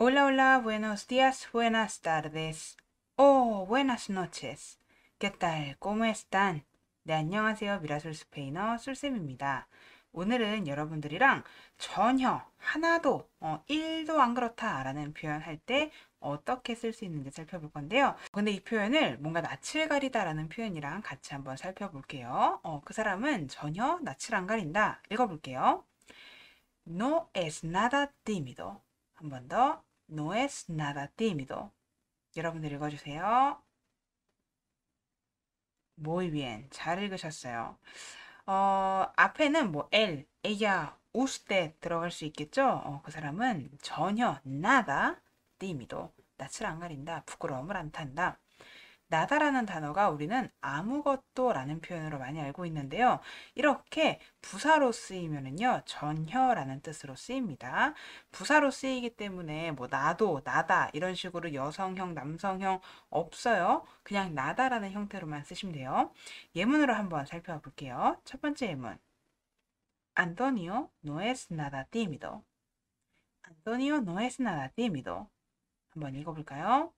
Hola, hola, buenos días, buenas tardes. Oh, buenas noches. ¿Qué tal? ¿Cómo están? 네, 안녕하세요. 미라솔 스페인어 쏠쌤입니다. 오늘은 여러분들이랑 전혀 하나도 어, 1도 안 그렇다라는 표현 할 때 어떻게 쓸 수 있는지 살펴볼 건데요. 근데 이 표현을 뭔가 낯을 가리다라는 표현이랑 같이 한번 살펴볼게요. 어, 그 사람은 전혀 낯을 안 가린다. 읽어볼게요. No es nada tímido. 한 번 더. no es nada tímido. 여러분들 읽어주세요. Muy bien. 잘 읽으셨어요. 어, 앞에는 뭐 él, ella, usted 들어갈 수 있겠죠? 어, 그 사람은 전혀 nada, tímido. 낯을 안 가린다, 부끄러움을 안 탄다. 나다라는 단어가 우리는 아무것도 라는 표현으로 많이 알고 있는데요. 이렇게 부사로 쓰이면은요, 전혀라는 뜻으로 쓰입니다. 부사로 쓰이기 때문에 뭐 나도, 나다 이런 식으로 여성형, 남성형 없어요. 그냥 나다라는 형태로만 쓰시면 돼요. 예문으로 한번 살펴 볼게요. 첫 번째 예문. 안토니오 노에스 나다 띠미도. 안토니오 노에스 나다 띠미도. 한번 읽어볼까요?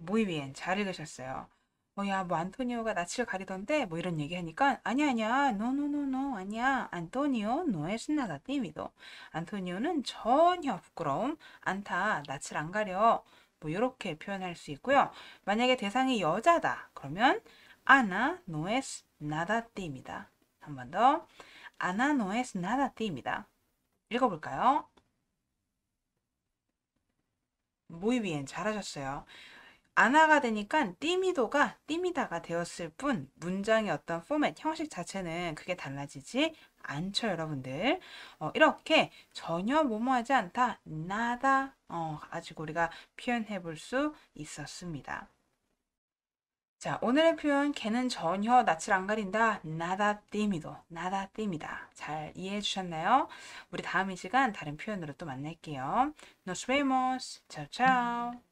모이 y 엔잘 읽으셨어요. 어, 야, 뭐 안토니오가 낯을 가리던데 뭐 이런 얘기하니까 아니야, 아니야, no, no, 아니야, 안토니오 no es nada 안토니오는 전혀 부끄러움 안타, 낯을 안 가려. 뭐 이렇게 표현할 수 있고요. 만약에 대상이 여자다, 그러면 아나 no es nada t 한번 더, 아나 no es nada t 읽어볼까요? muy b 잘하셨어요. 아나가 되니까 띠미도가 띠미다가 되었을 뿐 문장의 어떤 포맷, 형식 자체는 그게 달라지지 않죠 여러분들 어, 이렇게 전혀 뭐뭐하지 않다 나다 어, 아직 우리가 표현해 볼 수 있었습니다 자, 오늘의 표현 개는 전혀 낯을 안 가린다. 나다 띠미도. 나다 띠미다. 잘 이해해 주셨나요? 우리 다음 이 시간 다른 표현으로 또 만날게요. Nos vemos. Ciao, ciao.